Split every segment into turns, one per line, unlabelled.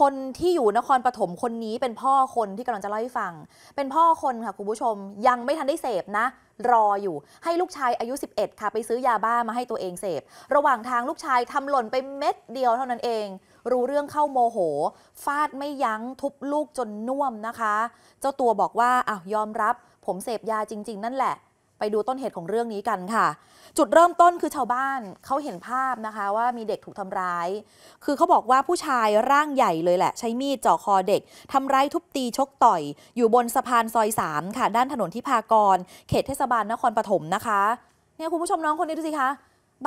คนที่อยู่นครปฐมคนนี้เป็นพ่อคนที่กำลังจะเล่าให้ฟัง เป็นพ่อคนค่ะ คุณผู้ชมยังไม่ทันได้เสพนะ รออยู่ให้ลูกชายอายุ 11 ค่ะ ไปซื้อยาบ้ามาให้ตัวเองเสพ ระหว่างทางลูกชายทำหล่นไปเม็ดเดียวเท่านั้นเอง รู้เรื่องเข้าโมโห ฟาดไม่ยัง้งทุบลูกจนน่วมนะคะ เจ้าตัวบอกว่าอ้าวยอมรับผมเสพยาจริงๆ นั่นแหละไปดูต้นเหตุของเรื่องนี้กันค่ะ จุดเริ่มต้นคือชาวบ้าน เขาเห็นภาพนะคะว่ามีเด็กถูกทำร้าย คือเขาบอกว่าผู้ชายร่างใหญ่เลยแหละ ใช้มีดจ่อคอเด็ก ทำร้ายทุบตีชกต่อย อยู่บนสะพานซอย3ค่ะ ด้านถนนทิพากร เขตเทศบาลนครปฐมนะคะ เนี่ยคุณผู้ชมน้องคนนี้ดูสิคะ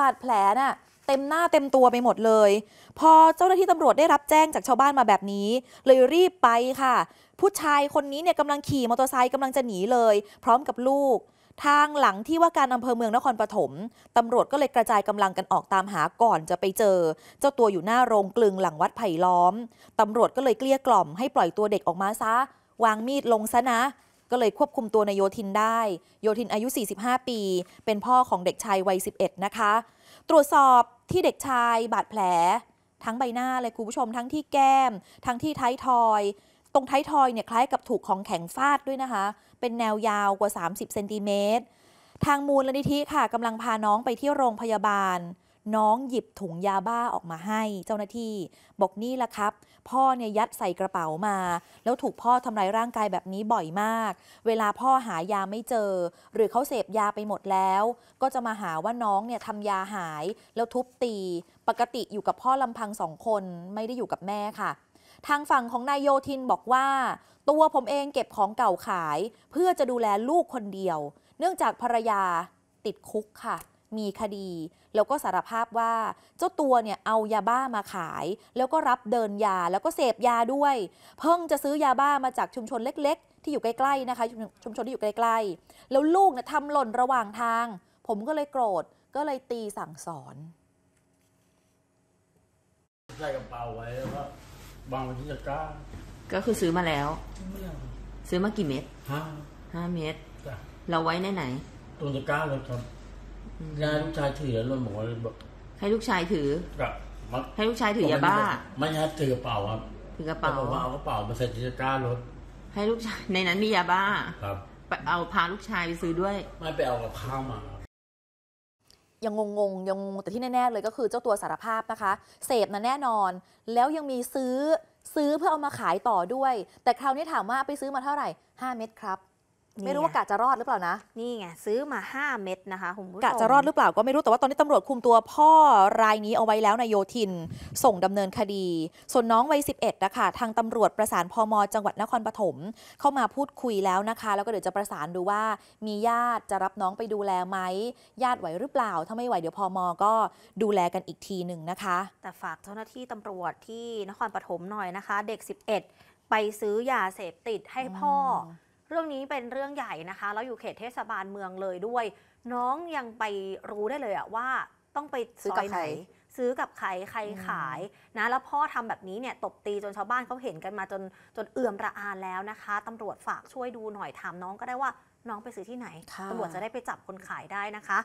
บาดแผลน่ะเต็มหน้าเต็มตัวไปหมดเลย พอเจ้าหน้าที่ตำรวจได้รับแจ้งจากชาวบ้านมาแบบนี้ เลยรีบไปค่ะ ผู้ชายคนนี้เนี่ยกำลังขี่มอเตอร์ไซค์กำลังจะหนีเลย พร้อมกับลูกทางหลังที่ว่าการอำเภอเมืองนครปฐมตำรวจก็เลยกระจายกำลังกันออกตามหาก่อนจะไปเจอเจ้าตัวอยู่หน้าโรงกลึงหลังวัดไผ่ล้อม ตำรวจก็เลยเกลี้ยกล่อมให้ปล่อยตัวเด็กออกมาซะ วางมีดลงซะนะ ก็เลยควบคุมตัวนายโยธินได้ โยธินอายุ 45 ปี เป็นพ่อของเด็กชายวัย 11 นะคะ ตรวจสอบที่เด็กชายบาดแผล ทั้งใบหน้าเลยคุณผู้ชม ทั้งที่แก้ม ทั้งที่ท้ายทอยตรงท้ายทอยเนี่ยคล้ายกับถูกของแข็งฟาดด้วยนะคะ เป็นแนวยาวกว่า 30เซนติเมตรทางมูลนิธิค่ะกำลังพาน้องไปที่โรงพยาบาล น้องหยิบถุงยาบ้าออกมาให้เจ้าหน้าที่ บอกนี่ละครับ พ่อเนี่ยยัดใส่กระเป๋ามา แล้วถูกพ่อทำร้ายร่างกายแบบนี้บ่อยมาก เวลาพ่อหายาไม่เจอ หรือเขาเสพยาไปหมดแล้ว ก็จะมาหาว่าน้องเนี่ยทำยาหาย แล้วทุบตี ปกติอยู่กับพ่อลำพังสองคนไม่ได้อยู่กับแม่ค่ะทางฝั่งของนายโยธินบอกว่าตัวผมเองเก็บของเก่าขาย เพื่อจะดูแลลูกคนเดียว เนื่องจากภรรยาติดคุกค่ะ มีคดี แล้วก็สารภาพว่าเจ้าตัวเนี่ยเอายาบ้ามาขาย แล้วก็รับเดินยาแล้วก็เสพยาด้วย เพิ่งจะซื้อยาบ้ามาจากชุมชนเล็ก ๆ ที่อยู่ใกล้ๆนะคะชุมชนที่อยู่ใกล้ ๆ แล้วลูกเนี่ยทำหล่นระหว่างทาง ผมก็เลยโกรธก็เลยตีสั่งสอน
ใส่กระเป๋าไว้แล้วก็บางวันที่จะกล้าก็คือซื้อมาแล้วซื้อมากี่เม็ด้าห้าเม็ดเราไว้ไหนไหนตัวจะกล้าเลยครับยายลูกชายถือแล้วหมอเลยบอกให้ลูกชายถือกับมัให้ลูกชายถือยาบ้า ไม่ใช่ถือกระเป๋าครับถือกระเป๋ากเอากระเป๋ามาใส่ที่จะกล้ารถ ให้ลูกชายในนั้นมียาบ้าครับไปเอาพาลูกชายไปซื้อด้วย ไม่ไปเอากับข้าวมา
ยังงงๆ ยังงงแต่ที่แน่ๆเลยก็คือเจ้าตัวสารภาพนะคะ เสพนะแน่นอน แล้วยังมีซื้อซื้อเพื่อเอามาขายต่อด้วย แต่คราวนี้ถามว่าไปซื้อมาเท่าไหร่ 5 เม็ดครับไม่รู้ว่ากะจะรอดหรือเปล่านะ
นี่ไงซื้อมา5เม็ดนะคะคุณผู้ชมกะจะรอดหรื
อเปล่าก็ไม่รู้ แต่ว่าตอนนี้ตำรวจคุมตัวพ่อรายนี้เอาไว้แล้วนายโยธินส่งดำเนินคดี ส่วนน้องวัย11 นะคะทางตำรวจประสานพมจังหวัดนครปฐมเข้ามาพูดคุยแล้วนะคะ แล้วก็เดี๋ยวจะประสานดูว่า มีญาติจะรับน้องไปดูแลไหม ญาติไหวหรือเปล่า ถ้าไม่ไหวเดี๋ยวพมก็ดูแลกันอีกทีหนึ่งนะคะ
แต่ฝากเจ้าหน้าที่ตำรวจที่นครปฐมหน่อยนะคะ เด็ก 11 ไปซื้อยาเสพติดให้พ่ออเรื่องนี้เป็นเรื่องใหญ่นะคะแล้วอยู่เขตเทศบาลเมืองเลยด้วย น้องยังไปรู้ได้เลยอะว่าต้องไปซื้อกับใครซื้อกับใครใครขาย นะแล้วพ่อทำแบบนี้เนี่ยตบตีจนชาวบ้านเขาเห็นกันมาจนจนเอื่อมระอาแล้วนะคะ ตำรวจฝากช่วยดูหน่อยถามน้องก็ได้ว่า น้องไปซื้อที่ไหนตำรวจจะได้ไปจับคนขายได้นะคะ